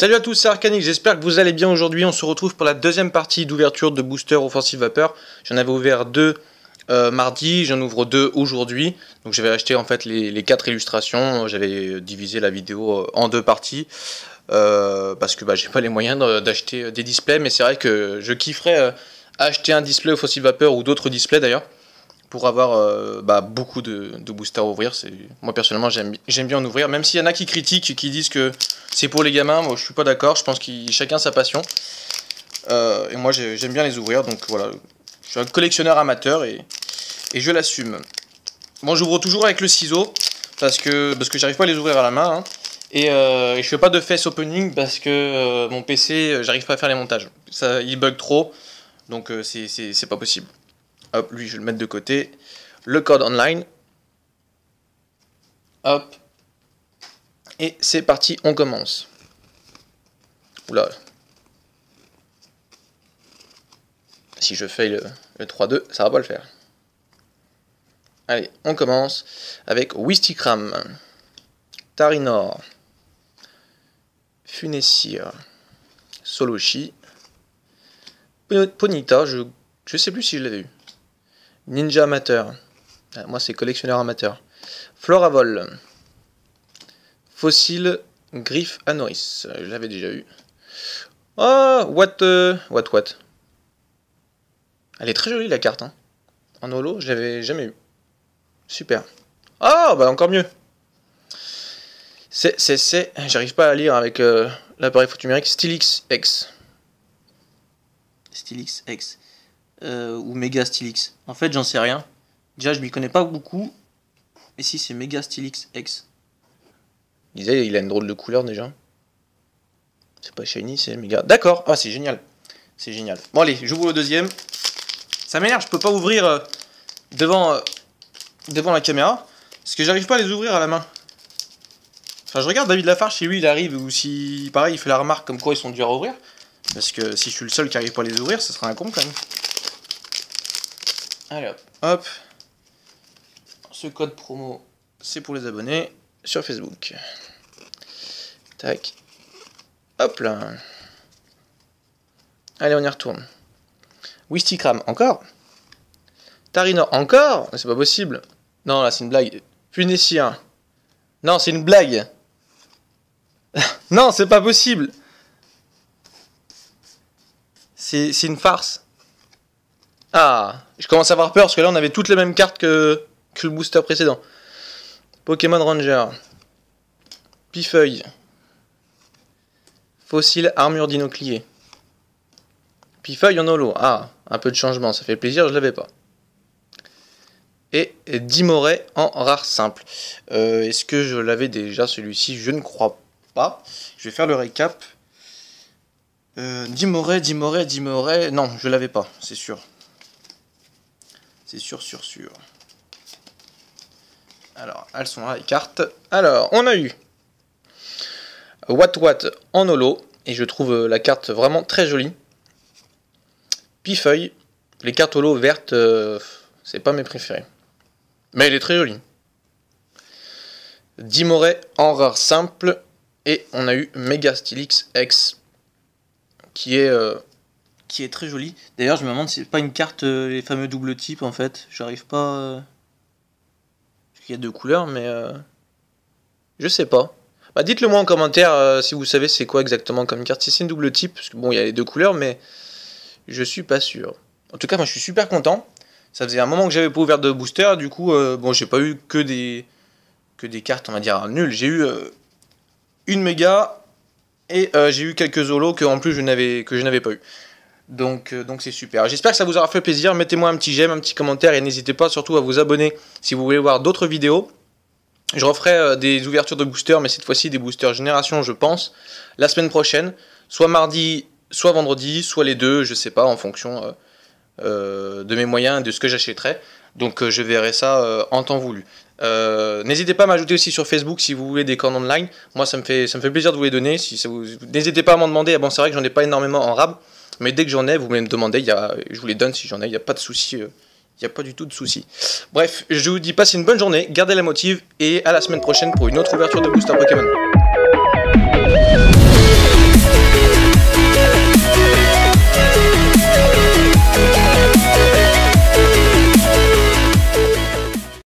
Salut à tous, c'est Arcanic, j'espère que vous allez bien aujourd'hui. On se retrouve pour la deuxième partie d'ouverture de booster offensive vapeur. J'en avais ouvert deux euh, mardi, j'en ouvre deux aujourd'hui. Donc j'avais acheté en fait les, quatre illustrations, j'avais divisé la vidéo euh, en deux parties. Euh, parce que bah, j'ai pas les moyens d'acheter des displays, mais c'est vrai que je kifferais acheter un display offensive vapeur ou d'autres displays d'ailleurs pour avoir euh, bah, beaucoup de, boosters à ouvrir. Moi personnellement j'aime bien en ouvrir, même s'il y en a qui critiquent, qui disent que c'est pour les gamins, moi je suis pas d'accord, je pense que chacun sa passion. Euh, et moi j'aime bien les ouvrir, donc voilà, je suis un collectionneur amateur et, et je l'assume. Bon j'ouvre toujours avec le ciseau, parce que, parce que j'arrive pas à les ouvrir à la main. Hein. Et, euh, je fais pas de face opening parce que euh, mon PC, j'arrive pas à faire les montages. Ça, il bug trop, donc c'est pas possible. Hop, lui, je vais le mettre de côté. Le code online. Hop. Et c'est parti, on commence. Oula. Si je fais le, 3-2, ça va pas le faire. Allez, on commence avec Wistikram, Tarinor, Funesir, Soloshi, Ponita, je ne sais plus si je l'avais eu. Ninja amateur. Ah, moi, c'est collectionneur amateur. Flora vol. Fossile griffe Anoris. Je l'avais déjà eu. Oh, what, euh, what, what. Elle est très jolie la carte. Hein. En holo, je l'avais jamais eu. Super. oh, bah encore mieux. C'est, c'est, c'est. J'arrive pas à lire avec euh, l'appareil photo numérique. Stylix X. Stylix X. Euh, ou Mega Stylix. En fait, j'en sais rien. Déjà, je m'y connais pas beaucoup. Et si c'est Mega Stylix X Il a, une drôle de couleur déjà. C'est pas shiny, c'est Mega. D'accord. Ah, c'est génial. C'est génial. Bon, allez, j'ouvre le deuxième. Ça m'énerve, je peux pas ouvrir euh, devant, euh, devant la caméra. Parce que j'arrive pas à les ouvrir à la main. Enfin, je regarde David Lafarge si lui il arrive ou si, pareil, il fait la remarque comme quoi ils sont durs à ouvrir. Parce que si je suis le seul qui arrive pas à les ouvrir, ce sera un con quand même. Allez hop. Ce code promo, c'est pour les abonnés sur Facebook. Tac. Hop là. Allez, on y retourne. Wistikram, encore Tarinor, encore C'est pas possible. Non, là, c'est une blague. Punicien Non, c'est une blague. non, c'est pas possible. C'est une farce. Ah, je commence à avoir peur parce que là on avait toutes les mêmes cartes que, le booster précédent. Pokémon Ranger. Pifeuille. Fossile armure dinoclier. Pifeuille en holo. Ah, un peu de changement, ça fait plaisir, je l'avais pas. Et Dimoré en rare simple. Euh, est-ce que je l'avais déjà celui-ci Je ne crois pas. Je vais faire le récap. Euh, Dimoré, Dimoré... Non, je l'avais pas, c'est sûr. C'est sûr, sûr, sûr. Alors, elles sont là, les cartes. Alors, on a eu What What en holo. Et je trouve euh, la carte vraiment très jolie. Pifeuille. Les cartes holo vertes, euh, c'est pas mes préférées. Mais elle est très jolie. Dimoret en rare simple. Et on a eu Megastylix X. Qui est euh, qui est très jolie. D'ailleurs, je me demande si c'est pas une carte, euh, les fameux double types en fait. J'arrive pas. Euh, il y a deux couleurs, mais. Euh, je sais pas. Bah, dites-le moi en commentaire si vous savez c'est quoi exactement comme carte. Si c'est une double type, parce que bon, il y a les deux couleurs, mais. Je suis pas sûr. En tout cas, moi je suis super content. Ça faisait un moment que j'avais pas ouvert de booster, du coup, bon, j'ai pas eu que des. Que des cartes, on va dire, nulles. J'ai eu. une méga, et j'ai eu quelques zolos que en plus je n'avais que je n'avais pas eu. Euh, donc c'est super. J'espère que ça vous aura fait plaisir. Mettez-moi un petit j'aime, un petit commentaire et n'hésitez pas surtout à vous abonner si vous voulez voir d'autres vidéos. Je referai euh, des ouvertures de boosters, mais cette fois-ci des boosters génération, je pense, la semaine prochaine, soit mardi, soit vendredi, soit les deux, je sais pas, en fonction euh, de mes moyens de ce que j'achèterai. Donc je verrai ça en temps voulu. n'hésitez pas à m'ajouter aussi sur Facebook si vous voulez des cornes online. Moi, ça me fait, ça me fait plaisir de vous les donner. Si vous... N'hésitez pas à m'en demander. Ah bon, c'est vrai que j'en ai pas énormément en rab. Mais dès que j'en ai, vous me demandez, je vous les donne si j'en ai, il n'y a pas de souci. Euh, il n'y a pas du tout de souci. Bref, je vous dis passez une bonne journée, gardez la motive et à la semaine prochaine pour une autre ouverture de booster Pokémon.